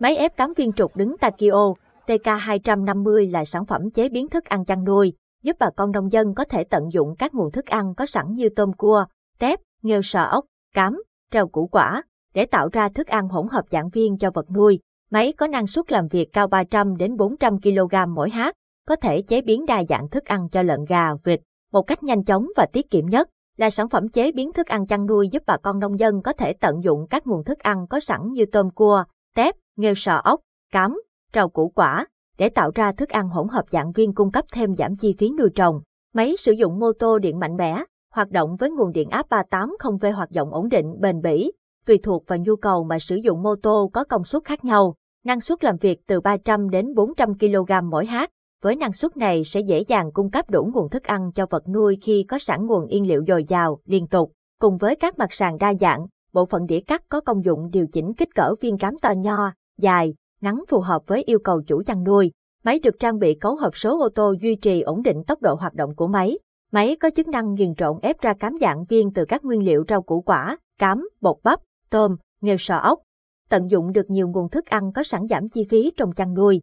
Máy ép cám viên trục đứng Takio, TK250 là sản phẩm chế biến thức ăn chăn nuôi, giúp bà con nông dân có thể tận dụng các nguồn thức ăn có sẵn như tôm cua, tép, nghêu sò ốc, cám, rau củ quả, để tạo ra thức ăn hỗn hợp dạng viên cho vật nuôi. Máy có năng suất làm việc cao 300 đến 400 kg mỗi hát, có thể chế biến đa dạng thức ăn cho lợn gà, vịt, một cách nhanh chóng và tiết kiệm nhất là sản phẩm chế biến thức ăn chăn nuôi giúp bà con nông dân có thể tận dụng các nguồn thức ăn có sẵn như tôm cua, tép, nghêu sò ốc, cám, rau củ quả, để tạo ra thức ăn hỗn hợp dạng viên cung cấp thêm giảm chi phí nuôi trồng. Máy sử dụng mô tô điện mạnh mẽ, hoạt động với nguồn điện áp 380V hoạt động ổn định bền bỉ, tùy thuộc vào nhu cầu mà sử dụng mô tô có công suất khác nhau, năng suất làm việc từ 300 đến 400 kg mỗi hát. Với năng suất này sẽ dễ dàng cung cấp đủ nguồn thức ăn cho vật nuôi khi có sẵn nguồn nguyên liệu dồi dào, liên tục. Cùng với các mặt sàn đa dạng, bộ phận đĩa cắt có công dụng điều chỉnh kích cỡ viên cám to nho, dài, ngắn phù hợp với yêu cầu chủ chăn nuôi. Máy được trang bị cấu hợp số ô tô duy trì ổn định tốc độ hoạt động của máy. Máy có chức năng nghiền trộn ép ra cám dạng viên từ các nguyên liệu rau củ quả, cám, bột bắp, tôm, nghêu sò ốc. Tận dụng được nhiều nguồn thức ăn có sẵn giảm chi phí trong chăn nuôi.